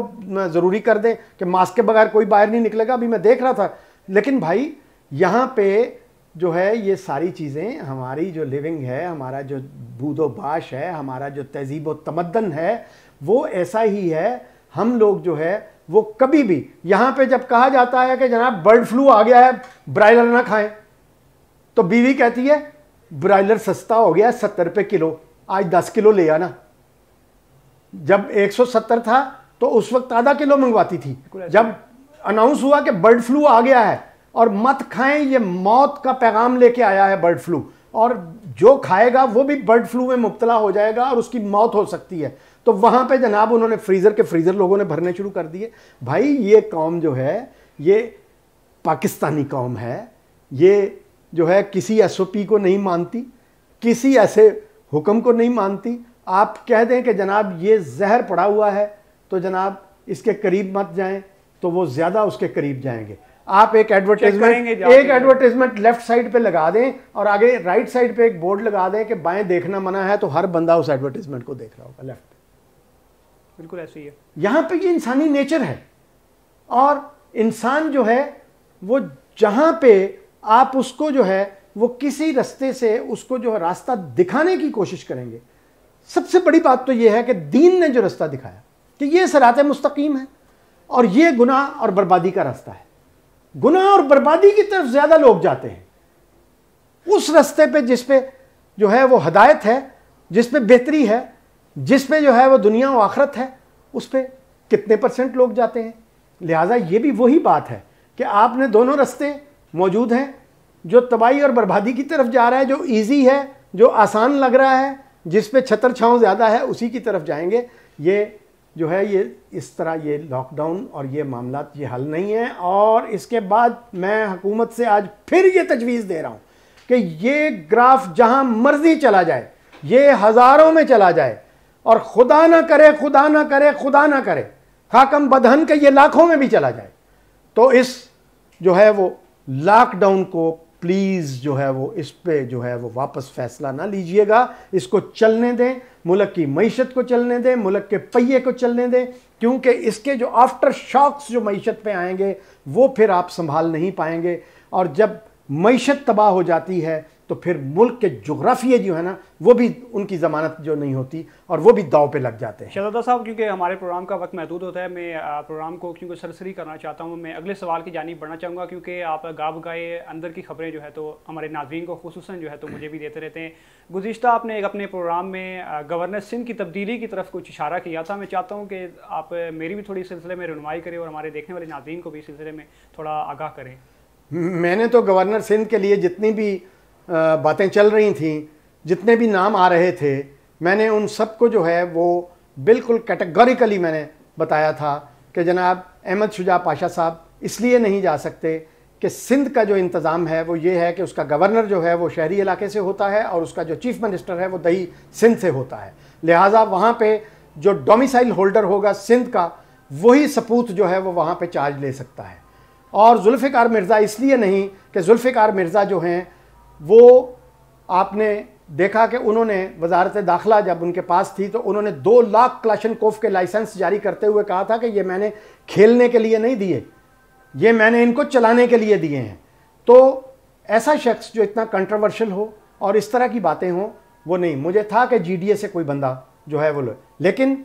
ज़रूरी कर दें कि मास्क के बगैर कोई बाहर नहीं निकलेगा अभी मैं देख रहा था लेकिन भाई यहाँ पे जो है ये सारी चीज़ें हमारी जो लिविंग है हमारा जो बूदोबाश है हमारा जो तहजीब व तमदन है वो ऐसा ही है हम लोग जो है वो कभी भी यहां पे जब कहा जाता है कि जनाब बर्ड फ्लू आ गया है ब्रायलर ना खाएं तो बीवी कहती है ब्रायलर सस्ता हो गया सत्तर रुपये किलो आज दस किलो ले आना जब एक सौ सत्तर था तो उस वक्त आधा किलो मंगवाती थी जब अनाउंस हुआ कि बर्ड फ्लू आ गया है और मत खाएं ये मौत का पैगाम लेके आया है बर्ड फ्लू और जो खाएगा वो भी बर्ड फ्लू में मुबतला हो जाएगा और उसकी मौत हो सकती है तो वहाँ पे जनाब उन्होंने फ्रीज़र के फ्रीज़र लोगों ने भरने शुरू कर दिए भाई ये कौम जो है ये पाकिस्तानी कौम है ये जो है किसी एसओपी को नहीं मानती किसी ऐसे हुक्म को नहीं मानती आप कह दें कि जनाब ये जहर पड़ा हुआ है तो जनाब इसके करीब मत जाएं तो वो ज़्यादा उसके करीब जाएंगे आप एक एडवर्टाइजमेंट एक एडवर्टाइजमेंट लेफ्ट साइड पे लगा दें और आगे राइट साइड पे एक बोर्ड लगा दें कि बाएं देखना मना है तो हर बंदा उस एडवर्टाइजमेंट को देख रहा होगा लेफ्ट बिल्कुल ऐसे ही है यहाँ पे ये इंसानी नेचर है और इंसान जो है वो जहाँ पे आप उसको जो है वो किसी रास्ते से उसको जो है रास्ता दिखाने की कोशिश करेंगे सबसे बड़ी बात तो ये है कि दीन ने जो रास्ता दिखाया कि ये सरात मुस्तकीम है और ये गुनाह और बर्बादी का रास्ता है गुनाह और बर्बादी की तरफ ज़्यादा लोग जाते हैं उस रास्ते पे जिस पे जो है वो हदायत है जिस पे बेहतरी है जिस पे जो है वो दुनिया व आखरत है उस पर कितने परसेंट लोग जाते हैं लिहाजा ये भी वही बात है कि आपने दोनों रस्ते मौजूद हैं जो तबाही और बर्बादी की तरफ जा रहा है जो ईजी है जो आसान लग रहा है जिस पे छतर छाँव ज़्यादा है उसी की तरफ जाएंगे ये जो है ये इस तरह ये लॉकडाउन और ये मामला ये हल नहीं है और इसके बाद मैं हुकूमत से आज फिर ये तजवीज़ दे रहा हूँ कि ये ग्राफ जहाँ मर्ज़ी चला जाए ये हज़ारों में चला जाए और खुदा ना करे खुदा ना करे खुदा ना करे खाकम बदहन के ये लाखों में भी चला जाए तो इस जो है वो लॉकडाउन को प्लीज़ जो है वो इस पर जो है वो वापस फैसला ना लीजिएगा इसको चलने दें मुल्क की मीशत को चलने दें मुल्क के पहिए को चलने दें क्योंकि इसके जो आफ्टर शॉक्स जो मीशत पे आएंगे वो फिर आप संभाल नहीं पाएंगे और जब मीशत तबाह हो जाती है तो फिर मुल्क के जोग्राफिए जो है ना वो भी उनकी ज़मानत जो नहीं होती और वो भी दाव पे लग जाते हैं शहजादा
साहब क्योंकि हमारे प्रोग्राम का वक्त महदूद होता है मैं प्रोग्राम को क्योंकि सरसरी करना चाहता हूँ मैं अगले सवाल की जानब बढ़ना चाहूँगा क्योंकि आप गाब गाए अंदर की खबरें जो है तो हमारे नाजरन को खसूस जो है तो मुझे भी देते रहते हैं गुज्त आपने एक अपने प्रोग्राम में गवर्नर सिंध की तब्दीली की तरफ कुछ इशारा किया था मैं चाहता हूँ कि आप मेरी भी थोड़ी सिलसिले में रनवाई करें और हमारे देखने वाले नाजरन को भी सिलसिले में थोड़ा आगाह करें
मैंने तो गवर्नर सिंध के लिए जितनी भी बातें चल रही थी जितने भी नाम आ रहे थे मैंने उन सबको जो है वो बिल्कुल कैटेगोरिकली मैंने बताया था कि जनाब अहमद शुजा पाशा साहब इसलिए नहीं जा सकते कि सिंध का जो इंतज़ाम है वो ये है कि उसका गवर्नर जो है वो शहरी इलाके से होता है और उसका जो चीफ मिनिस्टर है वो दही सिंध से होता है लिहाजा वहाँ पे जो डोमिसाइल होल्डर होगा सिंध का वही सपूत जो है वो वहाँ पे चार्ज ले सकता है और जुल्फ़िकार मिर्ज़ा इसलिए नहीं कि जुल्फ़िकार मिर्ज़ा जो हैं वो आपने देखा कि उन्होंने वजारत दाखिला जब उनके पास थी तो उन्होंने दो लाख क्लाशन कोफ के लाइसेंस जारी करते हुए कहा था कि ये मैंने खेलने के लिए नहीं दिए ये मैंने इनको चलाने के लिए दिए हैं तो ऐसा शख्स जो इतना कंट्रोवर्शियल हो और इस तरह की बातें हों वो नहीं मुझे था कि जी से कोई बंदा जो है वो लो लेकिन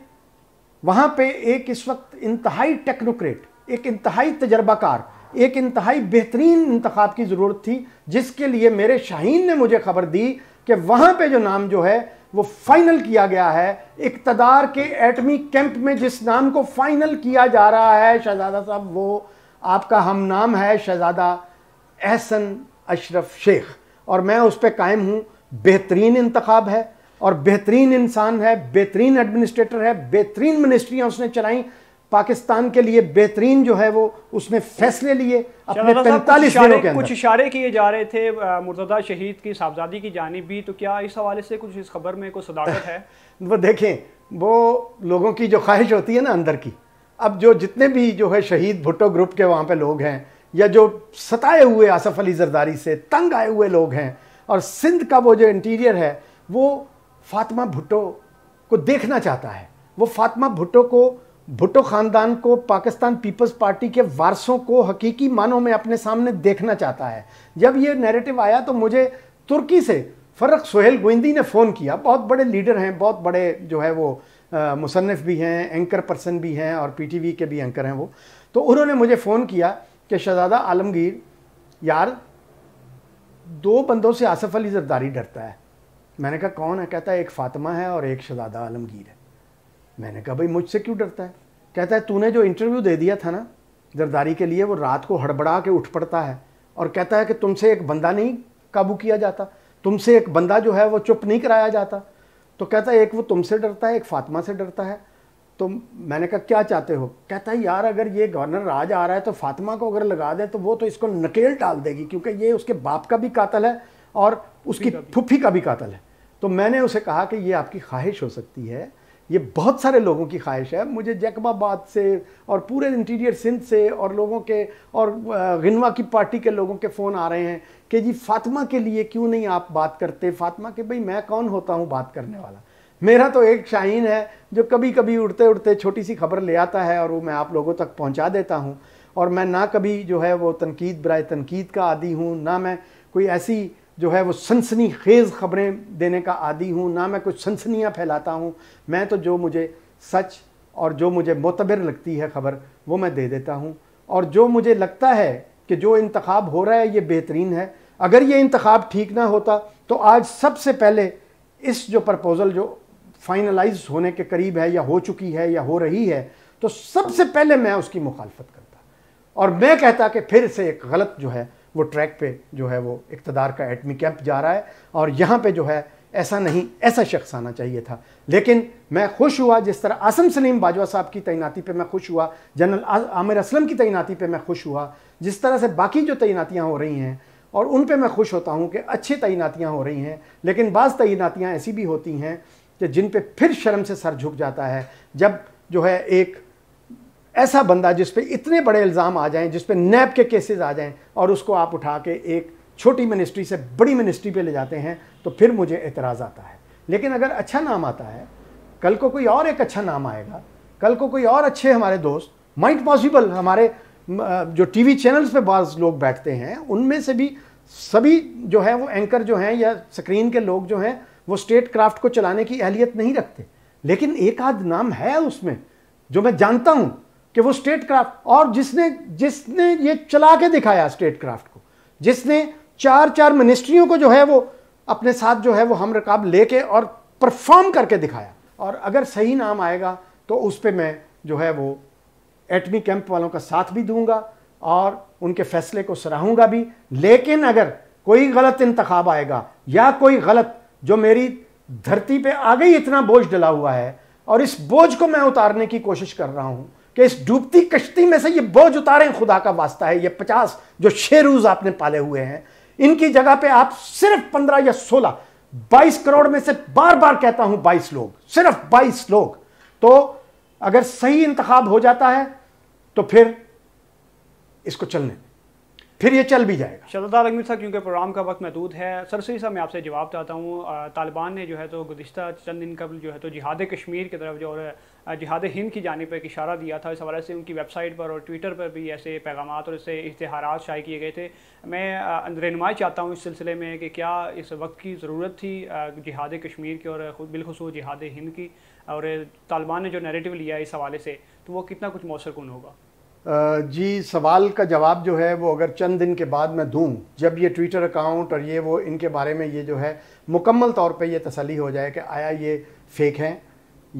वहाँ पर एक इस वक्त इंतहाई टेक्नोक्रेट एक इंतहाई तजर्बाकार एक इंतहाई बेहतरीन इंतखब की ज़रूरत थी जिसके लिए मेरे शाहीन ने मुझे खबर दी कि वहाँ पर जो नाम जो है वो फाइनल किया गया है इकतदार के एटमी कैंप में जिस नाम को फाइनल किया जा रहा है शहजादा साहब वो आपका हम नाम है शहजादा एहसन अशरफ शेख और मैं उस पर कायम हूँ बेहतरीन इंतखब है और बेहतरीन इंसान है बेहतरीन एडमिनिस्ट्रेटर है बेहतरीन मिनिस्ट्रियाँ उसने चलाई पाकिस्तान के लिए बेहतरीन जो है वो उसने फैसले लिए अपने पैंतालीस दिनों के कुछ
इशारे किए जा रहे थे मुर्तदा शहीद की साहबजादी की जानी भी तो क्या इस हवाले से कुछ इस खबर में कोई सदाकत है
*laughs* वो देखें वो लोगों की जो ख्वाहिश होती है ना अंदर की अब जो जितने भी जो है शहीद भुट्टो ग्रुप के वहाँ पे लोग हैं या जो सताए हुए आसफ़ अली जरदारी से तंग आए हुए लोग हैं और सिंध का वो जो इंटीरियर है वो फातिमा भुट्टो को देखना चाहता है वो फातिमा भुट्टो को भुट्टो खानदान को पाकिस्तान पीपल्स पार्टी के वारसों को हकीकी मानों में अपने सामने देखना चाहता है जब ये नैरेटिव आया तो मुझे तुर्की से फरक़ सोहेल गोइंदी ने फ़ोन किया बहुत बड़े लीडर हैं बहुत बड़े जो है वो मुसनफ़ भी हैं एंकर पर्सन भी हैं और पीटीवी के भी एंकर हैं वो तो उन्होंने मुझे फ़ोन किया कि शहजादा आलमगीर यार दो बंदों से आसफ़ अली जरदारी डरता है मैंने कहा कौन है कहता है एक फ़ातिमा है और एक शहजादा आलमगीर है मैंने कहा भाई मुझसे क्यों डरता है कहता है तूने जो इंटरव्यू दे दिया था ना जरदारी के लिए वो रात को हड़बड़ा के उठ पड़ता है और कहता है कि तुमसे एक बंदा नहीं काबू किया जाता तुमसे एक बंदा जो है वो चुप नहीं कराया जाता तो कहता है एक वो तुमसे डरता है एक फातिमा से डरता है तो मैंने कहा क्या चाहते हो कहता है यार अगर ये गवर्नर राज आ रहा है तो फातिमा को अगर लगा दे तो वो तो इसको नकेल डाल देगी क्योंकि ये उसके बाप का भी कातल है और उसकी फुफी का भी कातल है तो मैंने उसे कहा कि ये आपकी ख्वाहिश हो सकती है ये बहुत सारे लोगों की ख्वाहिश है मुझे जैकबाबाद से और पूरे इंटीरियर सिंध से और लोगों के और गनवा की पार्टी के लोगों के फ़ोन आ रहे हैं कि जी फातिमा के लिए क्यों नहीं आप बात करते फातिमा के भाई मैं कौन होता हूँ बात करने वाला मेरा तो एक शाहीन है जो कभी कभी उड़ते उड़ते छोटी सी खबर ले आता है और वो मैं आप लोगों तक पहुँचा देता हूँ और मैं ना कभी जो है वो तनकीद बर तनकीद का आदि हूँ ना मैं कोई ऐसी जो है वो सनसनी खेज़ ख़बरें देने का आदि हूँ ना मैं कुछ सनसनियाँ फैलाता हूँ मैं तो जो मुझे सच और जो मुझे मोतबर लगती है ख़बर वो मैं दे देता हूँ और जो मुझे लगता है कि जो इंतखब हो रहा है ये बेहतरीन है अगर ये इंतखब ठीक ना होता तो आज सबसे पहले इस जो प्रपोज़ल जो फाइनलाइज होने के करीब है या हो चुकी है या हो रही है तो सबसे पहले मैं उसकी मुखालफत करता और मैं कहता कि फिर से एक गलत जो है वो ट्रैक पे जो है वो इकतदार का एटमी कैंप जा रहा है और यहाँ पे जो है ऐसा नहीं ऐसा शख्स आना चाहिए था लेकिन मैं खुश हुआ जिस तरह आसम सलीम बाजवा साहब की तैनाती पे मैं खुश हुआ जनरल आमिर असलम की तैनाती पे मैं खुश हुआ जिस तरह से बाकी जो तैनातियाँ हो रही हैं और उन पे मैं खुश होता हूँ कि अच्छी तैनातियाँ हो रही हैं लेकिन बाज़ तैनातियाँ ऐसी भी होती हैं कि जिन पर फिर शर्म से सर झुक जाता है जब जो है एक ऐसा बंदा जिस पे इतने बड़े इल्ज़ाम आ जाएं जिस पे नैब के केसेस आ जाएं और उसको आप उठा के एक छोटी मिनिस्ट्री से बड़ी मिनिस्ट्री पे ले जाते हैं तो फिर मुझे एतराज़ आता है लेकिन अगर अच्छा नाम आता है कल को कोई और एक अच्छा नाम आएगा कल को कोई और अच्छे हमारे दोस्त माइट पॉसिबल हमारे जो टी वी चैनल्स पर बाज लोग बैठते हैं उनमें से भी सभी जो है वो एंकर जो हैं या स्क्रीन के लोग जो हैं वो स्टेट क्राफ्ट को चलाने की अहलियत नहीं रखते लेकिन एक आध नाम है उसमें जो मैं जानता हूँ कि वो स्टेट क्राफ्ट और जिसने जिसने ये चला के दिखाया स्टेट क्राफ्ट को जिसने चार चार मिनिस्ट्रियों को जो है वो अपने साथ जो है वो हम रकाब लेके और परफॉर्म करके दिखाया और अगर सही नाम आएगा तो उस पर मैं जो है वो एटमी कैंप वालों का साथ भी दूंगा और उनके फैसले को सराहूंगा भी लेकिन अगर कोई गलत इंतखाब आएगा या कोई गलत जो मेरी धरती पे आ गई इतना बोझ डला हुआ है और इस बोझ को मैं उतारने की कोशिश कर रहा हूँ कि इस डूबती कश्ती में से ये बोझ उतारें खुदा का वास्ता है ये पचास जो शेरूज आपने पाले हुए हैं इनकी जगह पे आप सिर्फ पंद्रह या सोलह बाईस करोड़ में से बार बार कहता हूं बाईस लोग सिर्फ बाईस लोग तो अगर सही इंतखब हो जाता है तो फिर इसको चलने फिर ये चल भी जाएगा
शरदार अमीर साहब क्योंकि प्रोग्राम का वक्त महदूद है सरसरी साहब मैं आपसे जवाब चाहता हूँ तालिबान ने जो है तो गुज्तर चंद दिन कबल जो है तो जिहाद कश्मीर की तरफ जो है जहाद हिंद की जानब एक इशारा दिया था इस हवाले से उनकी वेबसाइट पर और ट्विटर पर भी ऐसे पैगाम और ऐसे इश्तहार शाये किए गए थे मैं रहनमाई चाहता हूँ इस सिलसिले में कि क्या इस वक्त की ज़रूरत थी जहाद कश्मीर की और बिलखसूस जहाद हिंद की और तालिबान ने जो नेरेटिव लिया इस हवाले से तो वो कितना कुछ मौसर होगा
जी सवाल का जवाब जो है वो अगर चंद दिन के बाद मैं दूँ जब ये ट्विटर अकाउंट और ये वो इनके बारे में ये जो है मुकम्मल तौर पे ये तसली हो जाए कि आया ये फेक हैं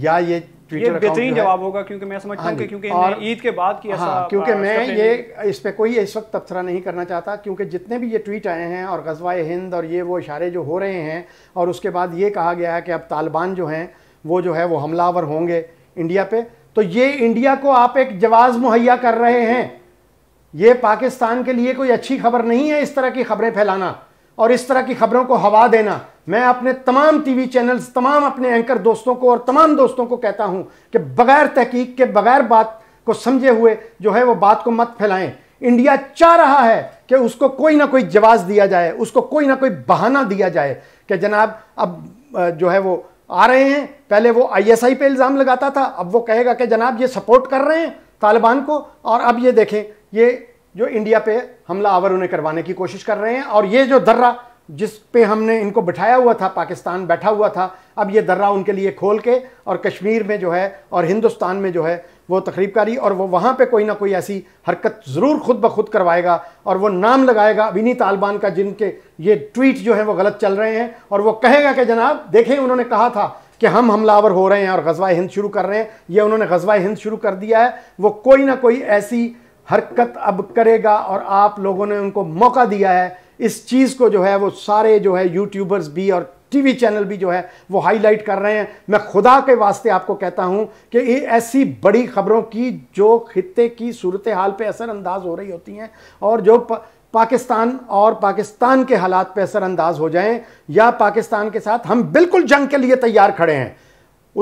या ये ट्विटर ये बेहतरीन जवाब
होगा क्योंकि मैं समझता हूँ हाँ क्योंकि ईद के बाद की हाँ, क्योंकि मैं ये
इस पर कोई इस वक्त तबसरा नहीं करना चाहता क्योंकि जितने भी ये ट्वीट आए हैं और गजवाए हिंद और ये वो इशारे जो हो रहे हैं और उसके बाद ये कहा गया है कि अब तालिबान जो हैं वो जो है वो हमलावर होंगे इंडिया पे तो ये इंडिया को आप एक जवाब मुहैया कर रहे हैं ये पाकिस्तान के लिए कोई अच्छी खबर नहीं है इस तरह की खबरें फैलाना और इस तरह की खबरों को हवा देना मैं अपने तमाम टीवी चैनल्स तमाम अपने एंकर दोस्तों को और तमाम दोस्तों को कहता हूं कि बगैर तहकीक के बगैर बात को समझे हुए जो है वो बात को मत फैलाएं इंडिया चाह रहा है कि उसको कोई ना कोई जवाब दिया जाए उसको कोई ना कोई बहाना दिया जाए कि जनाब अब जो है वो आ रहे हैं पहले वो आईएसआई पे इल्ज़ाम लगाता था अब वो कहेगा कि जनाब ये सपोर्ट कर रहे हैं तालिबान को और अब ये देखें ये जो इंडिया पे हमला आवर उन्हें करवाने की कोशिश कर रहे हैं और ये जो दर्रा जिस पे हमने इनको बिठाया हुआ था पाकिस्तान बैठा हुआ था अब ये दर्रा उनके लिए खोल के और कश्मीर में जो है और हिंदुस्तान में जो है वो तकरीबकारी और वो वहाँ पे कोई ना कोई ऐसी हरकत ज़रूर खुद ब खुद करवाएगा और वो नाम लगाएगा अब इन्हीं तालिबान का जिनके ये ट्वीट जो है वो गलत चल रहे हैं और वो कहेगा कि जनाब देखें उन्होंने कहा था कि हम हमलावर हो रहे हैं और गजवा हिंद शुरू कर रहे हैं ये उन्होंने गजवा हिंद शुरू कर दिया है वो कोई ना कोई ऐसी हरकत अब करेगा और आप लोगों ने उनको मौका दिया है इस चीज़ को जो है वो सारे जो है यूट्यूबर्स भी और टीवी चैनल भी जो है वो हाईलाइट कर रहे हैं मैं खुदा के वास्ते आपको कहता हूं कि ये ऐसी बड़ी खबरों की जो खत्े की सूरत हाल पर असरअंदाज हो रही होती हैं और जो प, पाकिस्तान और पाकिस्तान के हालात पर असरअंदाज हो जाएं या पाकिस्तान के साथ हम बिल्कुल जंग के लिए तैयार खड़े हैं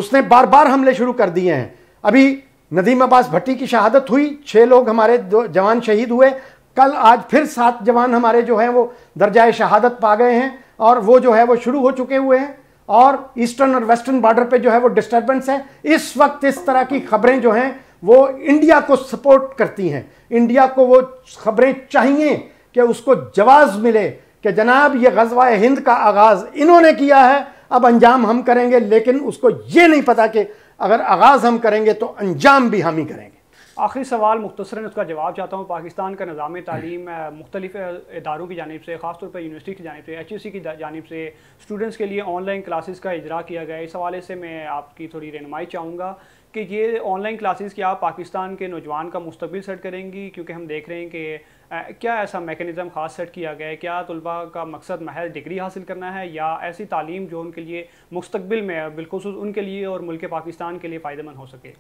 उसने बार बार हमले शुरू कर दिए हैं अभी नदीम अब्बास भट्टी की शहादत हुई छः लोग हमारे जवान शहीद हुए कल आज फिर सात जवान हमारे जो हैं वो दर्जाए शहादत पा गए हैं और वो जो है वो शुरू हो चुके हुए हैं और ईस्टर्न और वेस्टर्न बॉर्डर पे जो है वो डिस्टर्बेंस है इस वक्त इस तरह की खबरें जो हैं वो इंडिया को सपोर्ट करती हैं इंडिया को वो खबरें चाहिए कि उसको जवाब मिले कि जनाब ये गजवा हिंद का आगाज़ इन्होंने किया है अब अंजाम हम करेंगे लेकिन उसको ये नहीं पता कि अगर आगाज़ हम करेंगे तो अंजाम भी हम ही करेंगे
आखिरी सवाल मुख्तर उसका जवाब चाहता हूँ पाकिस्तान का निज़ाम तलीम मुख्तलिफ इदारों की जानब से ख़ासतौर पर यूनिवर्सिटी की जानब से एच ई सी की जानब से स्टूडेंट्स के लिए ऑनलाइन क्लासेस का इजरा किया गया इस हवाले से मैं आपकी थोड़ी रहनमाई चाहूँगा कि ये ऑनलाइन क्लासेस क्या पाकिस्तान के नौजवान का मुस्तबिल सेट करेंगी क्योंकि हम देख रहे हैं कि क्या ऐसा मेकनिज़म ख़ास सेट किया गया है क्या तलबा का मकसद महज डिग्री हासिल करना है या ऐसी तालीम जो उनके लिए मुस्तबिल में बिलखसूस उनके लिए और मुल्क पाकिस्तान के लिए फ़ायदेमंद हो सके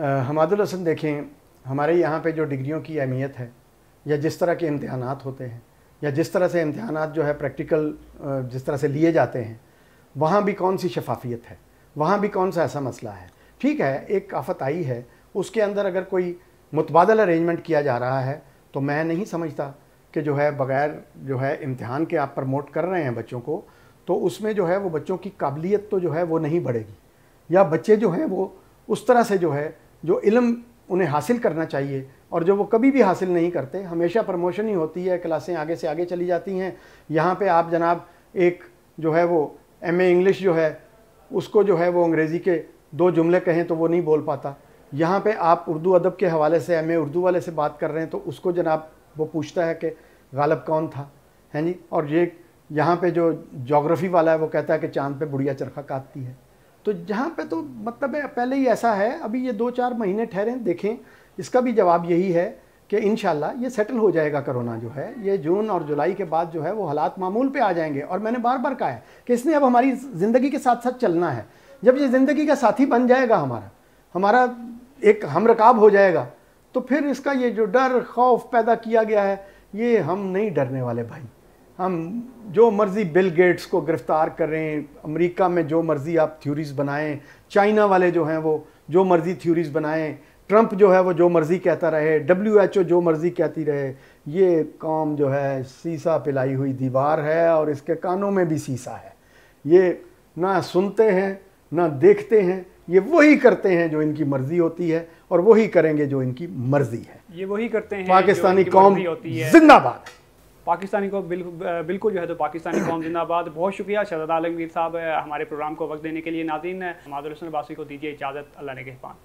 हमादुल हसन देखें हमारे यहाँ पे जो डिग्रियों की अहमियत है या जिस तरह के इम्तहान होते हैं या जिस तरह से इम्तहान जो है प्रैक्टिकल जिस तरह से लिए जाते हैं वहाँ भी कौन सी शफाफियत है वहाँ भी कौन सा ऐसा मसला है ठीक है एक आफत आई है उसके अंदर अगर कोई मुतबादल अरेंजमेंट किया जा रहा है तो मैं नहीं समझता कि जो है बग़ैर जो है इम्तहान के आप प्रमोट कर रहे हैं बच्चों को तो उसमें जो है वो बच्चों की काबिलियत तो जो है वो नहीं बढ़ेगी या बच्चे जो हैं वो उस तरह से जो है जो इलम उन्हें हासिल करना चाहिए और जो वो कभी भी हासिल नहीं करते हमेशा प्रमोशन ही होती है क्लासें आगे से आगे चली जाती हैं यहाँ पे आप जनाब एक जो है वो एम इंग्लिश जो है उसको जो है वो अंग्रेज़ी के दो जुमले कहें तो वो नहीं बोल पाता यहाँ पे आप उर्दू अदब के हवाले से एम उर्दू वाले से बात कर रहे हैं तो उसको जनाब वो पूछता है कि गालब कौन था है जी और ये यहाँ पर जो जोग्राफ़ी वाला है वो कहता है कि चाँद पर बुढ़िया चरखा काटती है तो जहाँ पे तो मतलब है पहले ही ऐसा है अभी ये दो चार महीने ठहरें देखें इसका भी जवाब यही है कि इन ये सेटल हो जाएगा कोरोना जो है ये जून और जुलाई के बाद जो है वो हालात मामूल पे आ जाएंगे और मैंने बार बार कहा है कि इसने अब हमारी ज़िंदगी के साथ साथ चलना है जब ये ज़िंदगी का साथी बन जाएगा हमारा हमारा एक हम रकाब हो जाएगा तो फिर इसका ये जो डर खौफ पैदा किया गया है ये हम नहीं डरने वाले भाई हम जो मर्ज़ी बिल गेट्स को गिरफ़्तार करें अमेरिका में जो मर्ज़ी आप थ्योरीज़ बनाएं चाइना वाले जो हैं वो जो मर्ज़ी थ्योरीज़ बनाएं ट्रंप जो है वो जो मर्ज़ी कहता रहे डब्ल्यू एच ओ जो मर्ज़ी कहती रहे ये कॉम जो है सीसा पिलाई हुई दीवार है और इसके कानों में भी सीसा है ये ना सुनते हैं ना देखते हैं ये वही करते हैं जो इनकी मर्ज़ी होती है और वही करेंगे जो इनकी मर्ज़ी है
ये वही करते हैं पाकिस्तानी कौम जिंदाबाद पाकिस्तानी को बिल, बिल्कुल जो है तो पाकिस्तानी कौम जिंदाबाद बहुत शुक्रिया शहजाद आलमगीर साहब हमारे प्रोग्राम को वक्त देने के लिए नाजीन मादुलसन बासी को दीजिए इजाज़त अल्लाह ने के